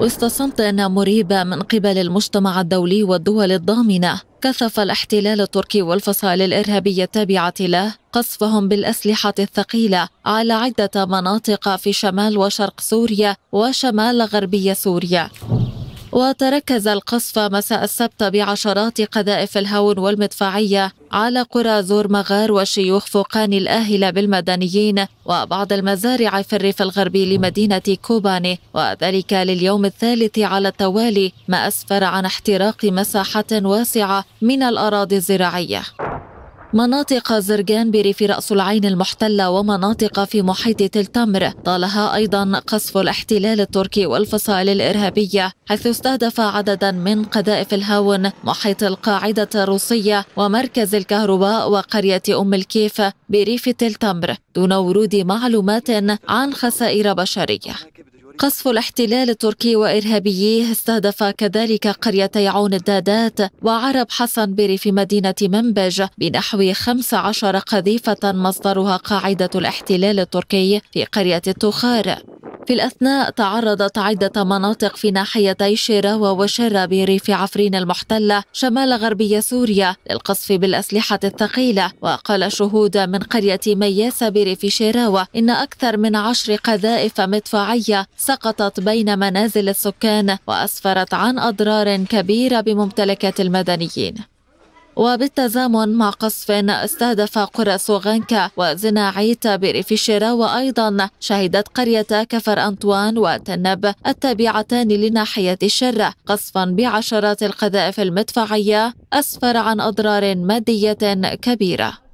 وسط صمت مريبة من قبل المجتمع الدولي والدول الضامنة كثف الاحتلال التركي والفصائل الإرهابية التابعة له قصفهم بالأسلحة الثقيلة على عدة مناطق في شمال وشرق سوريا وشمال غربي سوريا وتركز القصف مساء السبت بعشرات قذائف الهون والمدفعية على قرى زور مغار وشيوخ فوقان الآهلة بالمدنيين وبعض المزارع في الريف الغربي لمدينة كوباني وذلك لليوم الثالث على التوالي ما أسفر عن احتراق مساحة واسعة من الأراضي الزراعية مناطق زرقان بريف رأس العين المحتلة ومناطق في محيط تل تمر طالها أيضا قصف الاحتلال التركي والفصائل الإرهابية حيث استهدف عددا من قذائف الهاون محيط القاعدة الروسية ومركز الكهرباء وقرية أم الكيف بريف تل تمر دون ورود معلومات عن خسائر بشرية قصف الاحتلال التركي وإرهابييه استهدف كذلك قريتي عون الدادات وعرب حسن بريف مدينة منبج بنحو 15 قذيفة مصدرها قاعدة الاحتلال التركي في قرية التخار في الأثناء تعرضت عدة مناطق في ناحيتي شيراوة وشرا بريف عفرين المحتلة شمال غربي سوريا للقصف بالأسلحة الثقيلة وقال شهود من قرية مياسة بريف شيراوة إن أكثر من عشر قذائف مدفعية سقطت بين منازل السكان وأسفرت عن أضرار كبيرة بممتلكات المدنيين وبالتزامن مع قصف استهدف قرى سوغانكا في بريفيشيرا وأيضا شهدت قرية كفر أنطوان وتنب التابعتان لناحية الشرة قصفا بعشرات القذائف المدفعية أسفر عن أضرار مادية كبيرة